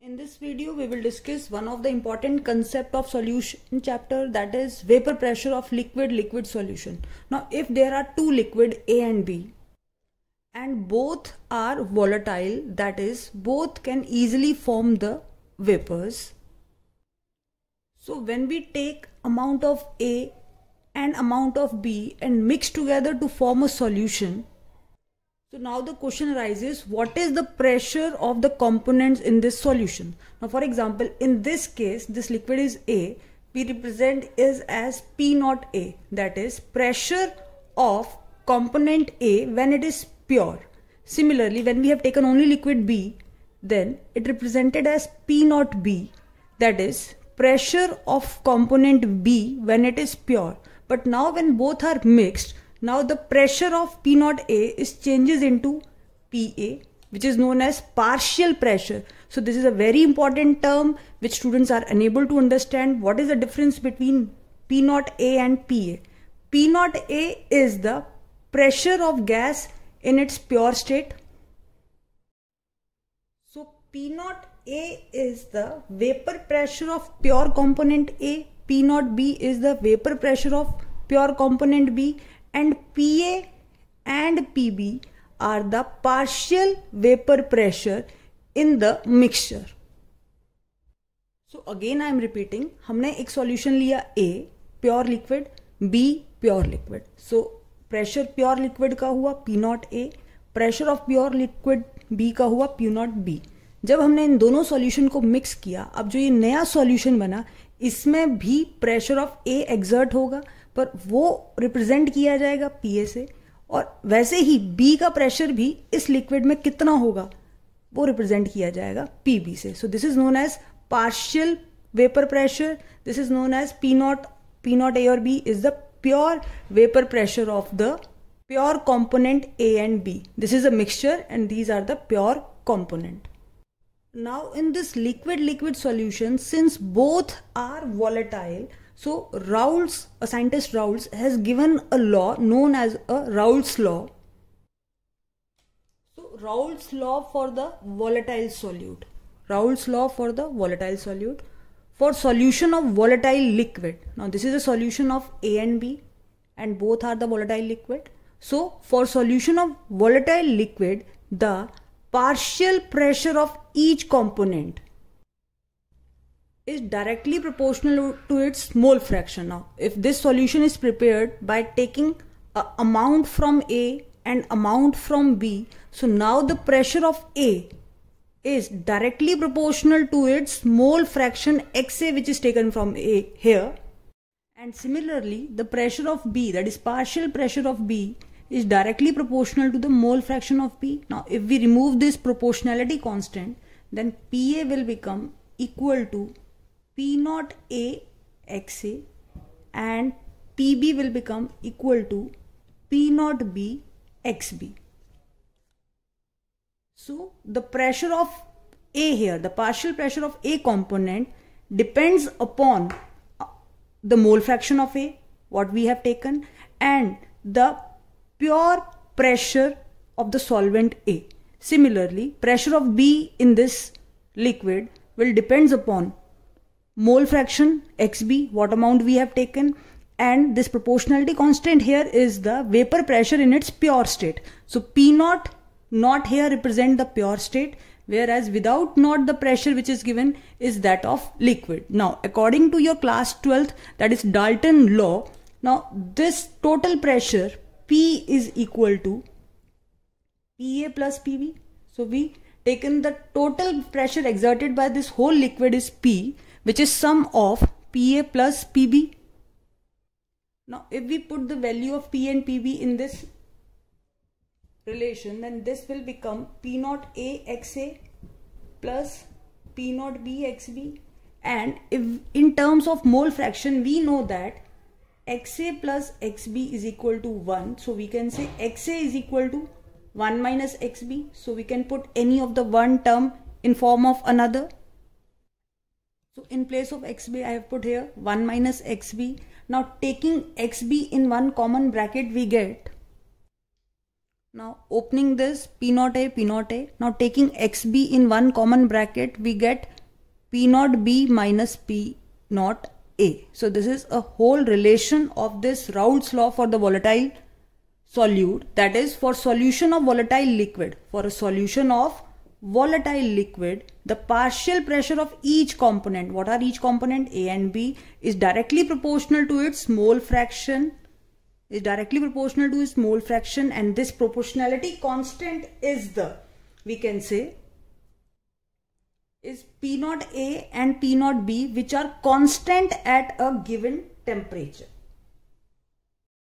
In this video we will discuss one of the important concept of solution chapter that is vapor pressure of liquid liquid solution. Now if there are two liquid A and B and both are volatile that is both can easily form the vapors. So when we take amount of A and amount of B and mix together to form a solution so now the question arises, what is the pressure of the components in this solution? Now for example, in this case, this liquid is A, we represent is as P naught A, that is pressure of component A when it is pure. Similarly, when we have taken only liquid B, then it represented as P naught B, that is pressure of component B when it is pure. But now when both are mixed, now the pressure of P naught A is changes into PA which is known as partial pressure. So this is a very important term which students are unable to understand. What is the difference between P naught A and PA? P naught A is the pressure of gas in its pure state. So P naught A is the vapor pressure of pure component A. P naught B is the vapor pressure of pure component B and PA and PB are the partial vapor pressure in the mixture. So again I am repeating, हमने एक solution लिया A pure liquid, B pure liquid. So pressure pure liquid का हुआ P not A, pressure of pure liquid B का हुआ P not B. जब हमने इन दोनों सॉल्यूशन को मिक्स किया अब जो ये नया सॉल्यूशन बना इसमें भी प्रेशर ऑफ ए एग्जर्ट होगा पर वो रिप्रेजेंट किया जाएगा ए से और वैसे ही बी का प्रेशर भी इस लिक्विड में कितना होगा वो रिप्रेजेंट किया जाएगा पी बी से so this is known as partial vapour pressure this is known as P not P not A और B is the pure vapour pressure of the pure component A and B this is a mixture and these are the pure component Now in this liquid liquid solution, since both are volatile, so Raoul's, a scientist Raoul's has given a law known as a Raoul's law. So Raoul's law for the volatile solute. Raoul's law for the volatile solute. For solution of volatile liquid. Now this is a solution of A and B and both are the volatile liquid. So for solution of volatile liquid, the partial pressure of each component is directly proportional to its mole fraction. Now, if this solution is prepared by taking a amount from A and amount from B, so now the pressure of A is directly proportional to its mole fraction XA which is taken from A here. And similarly, the pressure of B, that is partial pressure of B, is directly proportional to the mole fraction of B. Now, if we remove this proportionality constant, then PA will become equal to P naught A XA and PB will become equal to P naught B XB. So the pressure of A here, the partial pressure of A component depends upon uh, the mole fraction of A, what we have taken and the pure pressure of the solvent A. Similarly, pressure of B in this liquid will depends upon mole fraction xB, what amount we have taken and this proportionality constant here is the vapor pressure in its pure state. So P naught not here represent the pure state whereas without not the pressure which is given is that of liquid. Now according to your class 12th that is Dalton law now this total pressure P is equal to PA plus PB. So we taken the total pressure exerted by this whole liquid is P which is sum of PA plus PB. Now if we put the value of P and PB in this relation then this will become P naught A XA plus P naught B XB and if in terms of mole fraction we know that XA plus XB is equal to 1 so we can say XA is equal to 1 minus xb. So we can put any of the one term in form of another. So in place of xb I have put here 1 minus xb. Now taking xb in one common bracket we get. Now opening this p naught a p naught a. Now taking xb in one common bracket we get p naught b minus p naught a. So this is a whole relation of this Raoult's law for the volatile solute that is for solution of volatile liquid for a solution of volatile liquid the partial pressure of each component what are each component a and b is directly proportional to its mole fraction is directly proportional to its mole fraction and this proportionality constant is the we can say is p naught a and p naught b which are constant at a given temperature